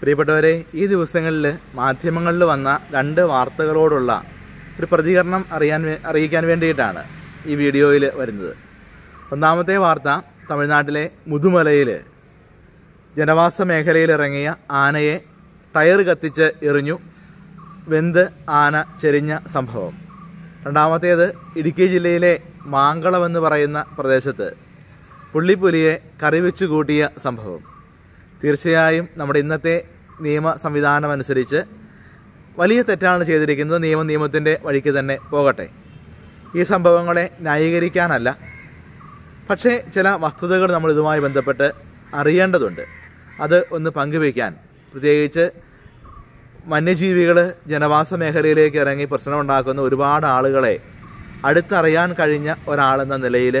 പ്രിയപ്പെട്ടവരെ ഈ ദിവസങ്ങളിൽ മാധ്യമങ്ങളിൽ വന്ന രണ്ട് വാർത്തകളോടുള്ള ഒരു പ്രതികരണം അറിയാൻ അറിയിക്കാൻ വേണ്ടിയിട്ടാണ് ഈ വീഡിയോയിൽ വരുന്നത് ഒന്നാമത്തെ വാർത്ത തമിഴ്നാട്ടിലെ മുതുമലയിൽ ജനവാസ മേഖലയിലിറങ്ങിയ ആനയെ ടയർ കത്തിച്ച് എറിഞ്ഞു വെന്ത് ആന ചെരിഞ്ഞ സംഭവം രണ്ടാമത്തേത് ഇടുക്കി ജില്ലയിലെ മാങ്കളമെന്ന് എന്ന് പറയുന്ന പ്രദേശത്ത് പുള്ളിപ്പുലിയെ കറിവെച്ച് കൂട്ടിയ സംഭവം തീർച്ചയായും നമ്മുടെ ഇന്നത്തെ നിയമ സംവിധാനമനുസരിച്ച് വലിയ തെറ്റാണ് ചെയ്തിരിക്കുന്നത് നിയമ നിയമത്തിൻ്റെ വഴിക്ക് തന്നെ പോകട്ടെ ഈ സംഭവങ്ങളെ ന്യായീകരിക്കാനല്ല പക്ഷേ ചില വസ്തുതകൾ നമ്മൾ ഇതുമായി ബന്ധപ്പെട്ട് അറിയേണ്ടതുണ്ട് അത് ഒന്ന് പങ്കുവയ്ക്കാൻ പ്രത്യേകിച്ച് വന്യജീവികൾ ജനവാസ മേഖലയിലേക്ക് ഇറങ്ങി പ്രശ്നമുണ്ടാക്കുന്ന ഒരുപാട് ആളുകളെ അടുത്തറിയാൻ കഴിഞ്ഞ ഒരാളെന്ന നിലയിൽ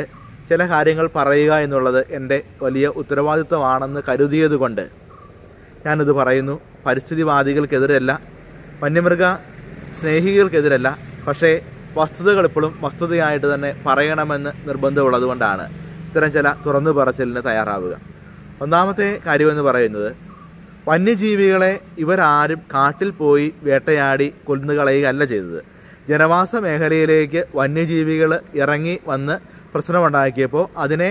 ചില കാര്യങ്ങൾ പറയുക എന്നുള്ളത് എൻ്റെ വലിയ ഉത്തരവാദിത്വമാണെന്ന് കൊണ്ട് ഞാനിത് പറയുന്നു പരിസ്ഥിതിവാദികൾക്കെതിരല്ല വന്യമൃഗ സ്നേഹികൾക്കെതിരല്ല പക്ഷേ വസ്തുതകൾ ഇപ്പോഴും വസ്തുതയായിട്ട് തന്നെ പറയണമെന്ന് നിർബന്ധമുള്ളതുകൊണ്ടാണ് ഇത്തരം ചില തുറന്നു പറച്ചിലിന് തയ്യാറാവുക ഒന്നാമത്തെ കാര്യമെന്ന് പറയുന്നത് വന്യജീവികളെ ഇവരാരും കാട്ടിൽ പോയി വേട്ടയാടി കളയുകയല്ല ചെയ്തത് ജനവാസ മേഖലയിലേക്ക് വന്യജീവികൾ ഇറങ്ങി വന്ന് പ്രശ്നമുണ്ടാക്കിയപ്പോൾ അതിനെ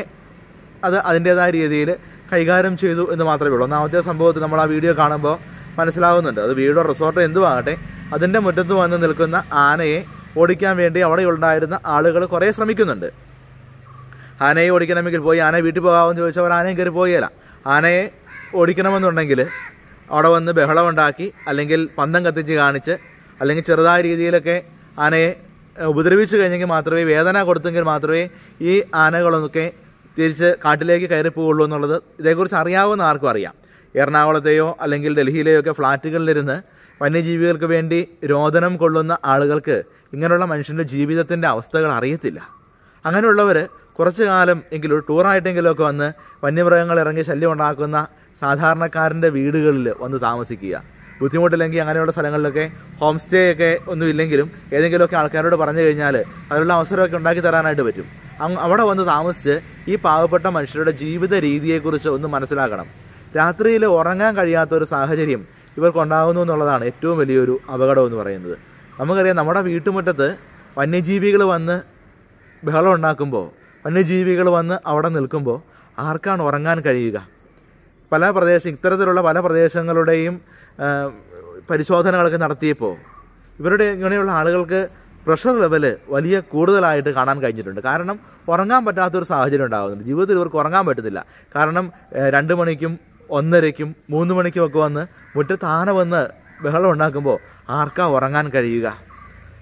അത് അതിൻ്റേതായ രീതിയിൽ കൈകാര്യം ചെയ്തു എന്ന് മാത്രമേ ഉള്ളൂ ഒന്നാമത്തെ സംഭവത്തിൽ നമ്മൾ ആ വീഡിയോ കാണുമ്പോൾ മനസ്സിലാവുന്നുണ്ട് അത് വീടോ റിസോർട്ടോ എന്തുമാകട്ടെ അതിൻ്റെ മുറ്റത്ത് വന്ന് നിൽക്കുന്ന ആനയെ ഓടിക്കാൻ വേണ്ടി അവിടെ ഉണ്ടായിരുന്ന ആളുകൾ കുറേ ശ്രമിക്കുന്നുണ്ട് ആനയെ ഓടിക്കണമെങ്കിൽ പോയി ആനയെ വീട്ടിൽ പോകാമെന്ന് അവർ ആനയും കയറി പോയല്ല ആനയെ ഓടിക്കണമെന്നുണ്ടെങ്കിൽ അവിടെ വന്ന് ഉണ്ടാക്കി അല്ലെങ്കിൽ പന്തം കത്തിച്ച് കാണിച്ച് അല്ലെങ്കിൽ ചെറുതായ രീതിയിലൊക്കെ ആനയെ ഉപദ്രവിച്ചു കഴിഞ്ഞെങ്കിൽ മാത്രമേ വേദന കൊടുത്തെങ്കിൽ മാത്രമേ ഈ ആനകളൊക്കെ തിരിച്ച് കാട്ടിലേക്ക് കയറി പോവുള്ളൂ എന്നുള്ളത് ഇതേക്കുറിച്ച് അറിയാവുന്ന ആർക്കും അറിയാം എറണാകുളത്തെയോ അല്ലെങ്കിൽ ഡൽഹിയിലെയോ ഒക്കെ ഫ്ലാറ്റുകളിലിരുന്ന് വന്യജീവികൾക്ക് വേണ്ടി രോദനം കൊള്ളുന്ന ആളുകൾക്ക് ഇങ്ങനെയുള്ള മനുഷ്യൻ്റെ ജീവിതത്തിൻ്റെ അവസ്ഥകൾ അറിയത്തില്ല അങ്ങനെയുള്ളവർ കുറച്ച് കാലം എങ്കിലും ടൂറായിട്ടെങ്കിലുമൊക്കെ ഒക്കെ വന്ന് വന്യമൃഗങ്ങൾ ഇറങ്ങി ശല്യം ഉണ്ടാക്കുന്ന സാധാരണക്കാരൻ്റെ വീടുകളിൽ വന്ന് താമസിക്കുക ബുദ്ധിമുട്ടില്ലെങ്കിൽ അങ്ങനെയുള്ള സ്ഥലങ്ങളിലൊക്കെ ഹോം സ്റ്റേ ഒക്കെ ഒന്നും ഇല്ലെങ്കിലും ഏതെങ്കിലുമൊക്കെ ആൾക്കാരോട് പറഞ്ഞു കഴിഞ്ഞാൽ അതിനുള്ള അവസരമൊക്കെ ഉണ്ടാക്കി തരാനായിട്ട് പറ്റും അവിടെ വന്ന് താമസിച്ച് ഈ പാവപ്പെട്ട മനുഷ്യരുടെ ജീവിത രീതിയെക്കുറിച്ച് ഒന്ന് മനസ്സിലാക്കണം രാത്രിയിൽ ഉറങ്ങാൻ കഴിയാത്ത ഒരു സാഹചര്യം ഇവർക്കുണ്ടാകുന്നു എന്നുള്ളതാണ് ഏറ്റവും വലിയൊരു അപകടം എന്ന് പറയുന്നത് നമുക്കറിയാം നമ്മുടെ വീട്ടുമുറ്റത്ത് വന്യജീവികൾ വന്ന് ബഹളം ഉണ്ടാക്കുമ്പോൾ വന്യജീവികൾ വന്ന് അവിടെ നിൽക്കുമ്പോൾ ആർക്കാണ് ഉറങ്ങാൻ കഴിയുക പല പ്രദേശ ഇത്തരത്തിലുള്ള പല പ്രദേശങ്ങളുടെയും പരിശോധനകളൊക്കെ നടത്തിയപ്പോൾ ഇവരുടെ ഇങ്ങനെയുള്ള ആളുകൾക്ക് പ്രഷർ ലെവല് വലിയ കൂടുതലായിട്ട് കാണാൻ കഴിഞ്ഞിട്ടുണ്ട് കാരണം ഉറങ്ങാൻ പറ്റാത്തൊരു സാഹചര്യം ഉണ്ടാകുന്നുണ്ട് ജീവിതത്തിൽ ഇവർക്ക് ഉറങ്ങാൻ പറ്റുന്നില്ല കാരണം രണ്ട് മണിക്കും ഒന്നരയ്ക്കും മൂന്ന് മണിക്കും ഒക്കെ വന്ന് മുറ്റത്താന വന്ന് ബഹളം ഉണ്ടാക്കുമ്പോൾ ആർക്കാ ഉറങ്ങാൻ കഴിയുക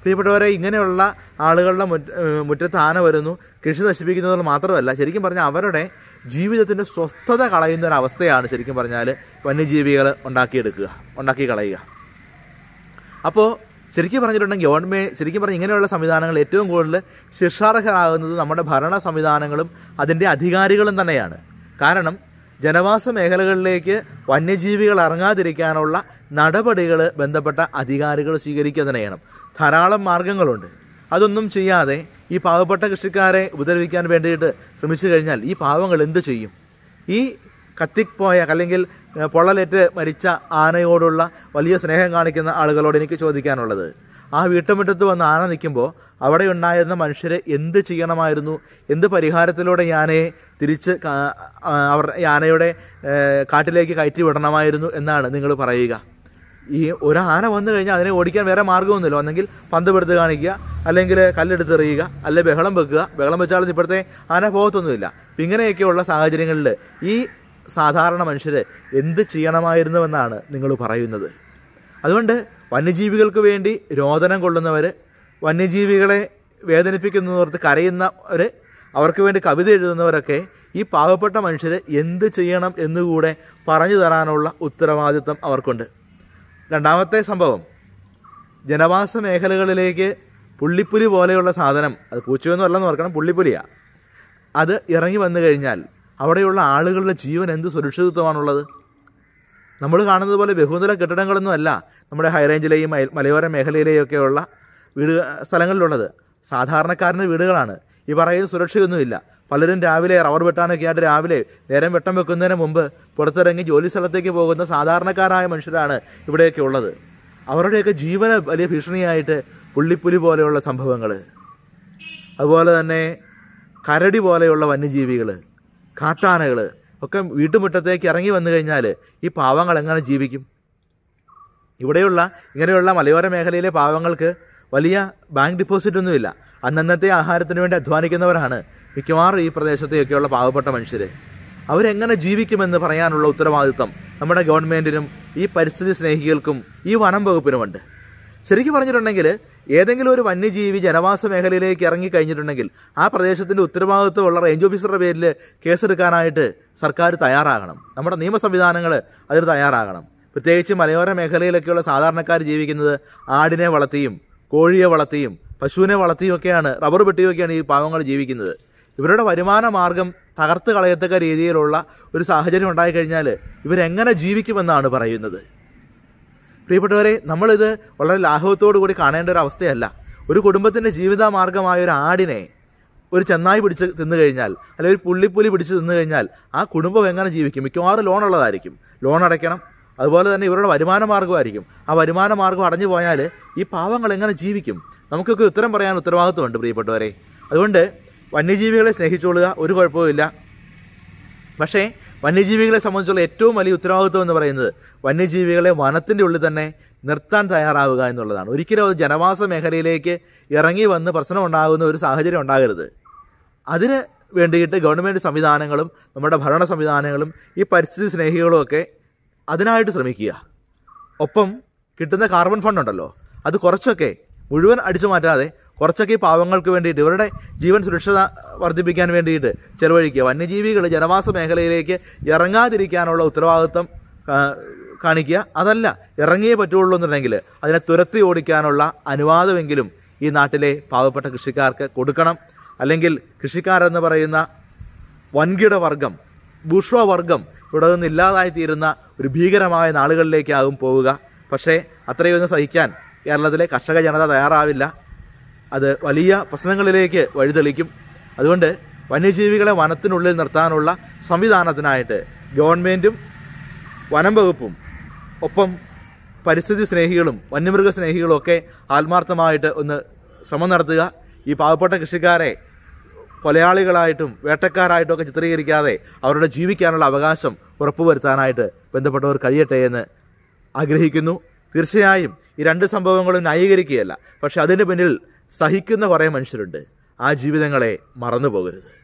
പ്രിയപ്പെട്ടവരെ ഇങ്ങനെയുള്ള ആളുകളുടെ മുറ്റ വരുന്നു കൃഷി നശിപ്പിക്കുന്നതിൽ മാത്രമല്ല ശരിക്കും പറഞ്ഞാൽ അവരുടെ ജീവിതത്തിൻ്റെ സ്വസ്ഥത കളയുന്ന ഒരു അവസ്ഥയാണ് ശരിക്കും പറഞ്ഞാൽ വന്യജീവികൾ ഉണ്ടാക്കിയെടുക്കുക ഉണ്ടാക്കി കളയുക അപ്പോൾ ശരിക്കും പറഞ്ഞിട്ടുണ്ടെങ്കിൽ ഗവൺമെൻറ് ശരിക്കും പറഞ്ഞാൽ ഇങ്ങനെയുള്ള സംവിധാനങ്ങൾ ഏറ്റവും കൂടുതൽ ശിക്ഷാർഹരാകുന്നത് നമ്മുടെ ഭരണ സംവിധാനങ്ങളും അതിൻ്റെ അധികാരികളും തന്നെയാണ് കാരണം ജനവാസ മേഖലകളിലേക്ക് വന്യജീവികൾ ഇറങ്ങാതിരിക്കാനുള്ള നടപടികൾ ബന്ധപ്പെട്ട അധികാരികൾ സ്വീകരിക്കുക തന്നെ ചെയ്യണം ധാരാളം മാർഗങ്ങളുണ്ട് അതൊന്നും ചെയ്യാതെ ഈ പാവപ്പെട്ട കൃഷിക്കാരെ ഉപദ്രവിക്കാൻ വേണ്ടിയിട്ട് ശ്രമിച്ചു കഴിഞ്ഞാൽ ഈ പാവങ്ങൾ എന്ത് ചെയ്യും ഈ കത്തിപ്പോയ അല്ലെങ്കിൽ പൊള്ളലേറ്റ് മരിച്ച ആനയോടുള്ള വലിയ സ്നേഹം കാണിക്കുന്ന ആളുകളോട് എനിക്ക് ചോദിക്കാനുള്ളത് ആ വീട്ടുമുറ്റത്ത് വന്ന് ആന നിൽക്കുമ്പോൾ അവിടെ ഉണ്ടായിരുന്ന മനുഷ്യരെ എന്ത് ചെയ്യണമായിരുന്നു എന്ത് പരിഹാരത്തിലൂടെ യാനയെ തിരിച്ച് അവർ യാനയുടെ കാട്ടിലേക്ക് കയറ്റി വിടണമായിരുന്നു എന്നാണ് നിങ്ങൾ പറയുക ഈ ഒരു ആന വന്നു കഴിഞ്ഞാൽ അതിനെ ഓടിക്കാൻ വേറെ മാർഗ്ഗമൊന്നുമില്ല ഒന്നെങ്കിൽ പന്ത് പെടുത്ത് കാണിക്കുക അല്ലെങ്കിൽ കല്ലെടുത്തെറിയുക അല്ലെ ബഹളം വെക്കുക ബഹളം വെച്ചാലും ഇപ്പോഴത്തെ ആന പോകത്തൊന്നുമില്ല അപ്പം ഇങ്ങനെയൊക്കെയുള്ള സാഹചര്യങ്ങളിൽ ഈ സാധാരണ മനുഷ്യർ എന്ത് ചെയ്യണമായിരുന്നുവെന്നാണ് നിങ്ങൾ പറയുന്നത് അതുകൊണ്ട് വന്യജീവികൾക്ക് വേണ്ടി രോദനം കൊള്ളുന്നവർ വന്യജീവികളെ വേദനിപ്പിക്കുന്നവർക്ക് കരയുന്നവർ അവർക്ക് വേണ്ടി കവിത എഴുതുന്നവരൊക്കെ ഈ പാവപ്പെട്ട മനുഷ്യർ എന്ത് ചെയ്യണം എന്നുകൂടെ പറഞ്ഞു തരാനുള്ള ഉത്തരവാദിത്വം അവർക്കുണ്ട് രണ്ടാമത്തെ സംഭവം ജനവാസ മേഖലകളിലേക്ക് പുള്ളിപ്പുലി പോലെയുള്ള സാധനം അത് പൂച്ചയെന്ന് പറയലെന്ന് ഓർക്കണം പുള്ളിപ്പുലിയാണ് അത് ഇറങ്ങി വന്നു കഴിഞ്ഞാൽ അവിടെയുള്ള ആളുകളുടെ ജീവൻ എന്ത് സുരക്ഷിതത്വമാണുള്ളത് നമ്മൾ കാണുന്നത് പോലെ ബഹുനില കെട്ടിടങ്ങളൊന്നും അല്ല നമ്മുടെ ഹൈറേഞ്ചിലെയും മലയോര മേഖലയിലെയൊക്കെയുള്ള വീട് സ്ഥലങ്ങളിലുള്ളത് സാധാരണക്കാരൻ്റെ വീടുകളാണ് ഈ പറയുന്ന സുരക്ഷയൊന്നുമില്ല പലരും രാവിലെ റവർ വെട്ടാനൊക്കെ ആയിട്ട് രാവിലെ നേരം വെട്ടം വെക്കുന്നതിന് മുമ്പ് പുറത്തിറങ്ങി ജോലി സ്ഥലത്തേക്ക് പോകുന്ന സാധാരണക്കാരായ മനുഷ്യരാണ് ഇവിടെയൊക്കെ ഉള്ളത് അവരുടെയൊക്കെ ജീവന വലിയ ഭീഷണിയായിട്ട് പുള്ളിപ്പുലി പോലെയുള്ള സംഭവങ്ങൾ അതുപോലെ തന്നെ കരടി പോലെയുള്ള വന്യജീവികൾ കാട്ടാനകൾ ഒക്കെ വീട്ടുമുറ്റത്തേക്ക് ഇറങ്ങി വന്നു കഴിഞ്ഞാൽ ഈ പാവങ്ങൾ എങ്ങനെ ജീവിക്കും ഇവിടെയുള്ള ഇങ്ങനെയുള്ള മലയോര മേഖലയിലെ പാവങ്ങൾക്ക് വലിയ ബാങ്ക് ഡിപ്പോസിറ്റ് ഒന്നുമില്ല അന്നന്നത്തെ ആഹാരത്തിന് വേണ്ടി അധ്വാനിക്കുന്നവരാണ് മിക്കവാറും ഈ പ്രദേശത്തെയൊക്കെയുള്ള പാവപ്പെട്ട മനുഷ്യർ അവരെങ്ങനെ ജീവിക്കുമെന്ന് പറയാനുള്ള ഉത്തരവാദിത്വം നമ്മുടെ ഗവൺമെൻറ്റിനും ഈ പരിസ്ഥിതി സ്നേഹികൾക്കും ഈ വനം വകുപ്പിനുമുണ്ട് ശരിക്കും പറഞ്ഞിട്ടുണ്ടെങ്കിൽ ഏതെങ്കിലും ഒരു വന്യജീവി ജനവാസ മേഖലയിലേക്ക് ഇറങ്ങിക്കഴിഞ്ഞിട്ടുണ്ടെങ്കിൽ ആ പ്രദേശത്തിൻ്റെ ഉത്തരവാദിത്വമുള്ള റേഞ്ച് ഓഫീസറുടെ പേരിൽ കേസെടുക്കാനായിട്ട് സർക്കാർ തയ്യാറാകണം നമ്മുടെ നിയമ സംവിധാനങ്ങൾ അതിന് തയ്യാറാകണം പ്രത്യേകിച്ച് മലയോര മേഖലയിലൊക്കെയുള്ള സാധാരണക്കാർ ജീവിക്കുന്നത് ആടിനെ വളർത്തിയും കോഴിയെ വളർത്തിയും പശുവിനെ ഒക്കെയാണ് റബ്ബർ പെട്ടിയൊക്കെയാണ് ഈ പാവങ്ങൾ ജീവിക്കുന്നത് ഇവരുടെ വരുമാന മാർഗം തകർത്ത് കളയത്തക്ക രീതിയിലുള്ള ഒരു സാഹചര്യം ഉണ്ടായിക്കഴിഞ്ഞാൽ ഇവരെങ്ങനെ ജീവിക്കുമെന്നാണ് പറയുന്നത് പ്രിയപ്പെട്ടവരെ നമ്മളിത് വളരെ ലാഘവത്തോടു കൂടി കാണേണ്ട ഒരു അവസ്ഥയല്ല ഒരു കുടുംബത്തിൻ്റെ ജീവിതമാർഗമായ ഒരു ആടിനെ ഒരു ചെന്നായി പിടിച്ച് തിന്നു കഴിഞ്ഞാൽ അല്ലെങ്കിൽ ഒരു പുള്ളിപ്പുലി പിടിച്ച് തിന്നു കഴിഞ്ഞാൽ ആ കുടുംബം എങ്ങനെ ജീവിക്കും മിക്കവാറും ലോൺ ഉള്ളതായിരിക്കും ലോൺ അടയ്ക്കണം അതുപോലെ തന്നെ ഇവരുടെ വരുമാന മാർഗ്ഗമായിരിക്കും ആ വരുമാന മാർഗ്ഗം അടഞ്ഞു പോയാൽ ഈ പാവങ്ങൾ എങ്ങനെ ജീവിക്കും നമുക്കൊക്കെ ഉത്തരം പറയാൻ ഉത്തരവാദിത്വമുണ്ട് പ്രിയപ്പെട്ടവരെ അതുകൊണ്ട് വന്യജീവികളെ സ്നേഹിച്ചോളുക ഒരു കുഴപ്പവുമില്ല പക്ഷേ വന്യജീവികളെ സംബന്ധിച്ചുള്ള ഏറ്റവും വലിയ ഉത്തരവാദിത്വം എന്ന് പറയുന്നത് വന്യജീവികളെ വനത്തിൻ്റെ ഉള്ളിൽ തന്നെ നിർത്താൻ തയ്യാറാവുക എന്നുള്ളതാണ് ഒരിക്കലും അത് ജനവാസ മേഖലയിലേക്ക് ഇറങ്ങി വന്ന് പ്രശ്നം ഉണ്ടാകുന്ന ഒരു സാഹചര്യം ഉണ്ടാകരുത് അതിന് വേണ്ടിയിട്ട് ഗവൺമെൻറ് സംവിധാനങ്ങളും നമ്മുടെ ഭരണ സംവിധാനങ്ങളും ഈ പരിസ്ഥിതി സ്നേഹികളുമൊക്കെ അതിനായിട്ട് ശ്രമിക്കുക ഒപ്പം കിട്ടുന്ന കാർബൺ ഫണ്ട് ഉണ്ടല്ലോ അത് കുറച്ചൊക്കെ മുഴുവൻ അടിച്ചു മാറ്റാതെ കുറച്ചൊക്കെ ഈ പാവങ്ങൾക്ക് വേണ്ടിയിട്ട് ഇവരുടെ ജീവൻ സുരക്ഷ വർദ്ധിപ്പിക്കാൻ വേണ്ടിയിട്ട് ചെലവഴിക്കുക വന്യജീവികൾ ജനവാസ മേഖലയിലേക്ക് ഇറങ്ങാതിരിക്കാനുള്ള ഉത്തരവാദിത്വം കാണിക്കുക അതല്ല ഇറങ്ങിയേ പറ്റുള്ളൂ എന്നുണ്ടെങ്കിൽ അതിനെ തുരത്തി ഓടിക്കാനുള്ള അനുവാദമെങ്കിലും ഈ നാട്ടിലെ പാവപ്പെട്ട കൃഷിക്കാർക്ക് കൊടുക്കണം അല്ലെങ്കിൽ കൃഷിക്കാരെന്ന് പറയുന്ന വൻകിട വർഗം ബുഷ്വ വർഗം ഇവിടെ നിന്ന് ഇല്ലാതായിത്തീരുന്ന ഒരു ഭീകരമായ നാളുകളിലേക്കാകും പോവുക പക്ഷേ അത്രയൊന്നും സഹിക്കാൻ കേരളത്തിലെ കർഷക ജനത തയ്യാറാവില്ല അത് വലിയ പ്രശ്നങ്ങളിലേക്ക് വഴിതെളിക്കും അതുകൊണ്ട് വന്യജീവികളെ വനത്തിനുള്ളിൽ നിർത്താനുള്ള സംവിധാനത്തിനായിട്ട് ഗവൺമെൻറ്റും വനം വകുപ്പും ഒപ്പം പരിസ്ഥിതി സ്നേഹികളും വന്യമൃഗ സ്നേഹികളും ഒക്കെ ആത്മാർത്ഥമായിട്ട് ഒന്ന് ശ്രമം നടത്തുക ഈ പാവപ്പെട്ട കൃഷിക്കാരെ കൊലയാളികളായിട്ടും വേട്ടക്കാരായിട്ടും ഒക്കെ ചിത്രീകരിക്കാതെ അവരുടെ ജീവിക്കാനുള്ള അവകാശം ഉറപ്പുവരുത്താനായിട്ട് ബന്ധപ്പെട്ടവർ കഴിയട്ടെ എന്ന് ആഗ്രഹിക്കുന്നു തീർച്ചയായും ഈ രണ്ട് സംഭവങ്ങളും ന്യായീകരിക്കുകയല്ല പക്ഷേ അതിൻ്റെ പിന്നിൽ സഹിക്കുന്ന കുറേ മനുഷ്യരുണ്ട് ആ ജീവിതങ്ങളെ മറന്നു പോകരുത്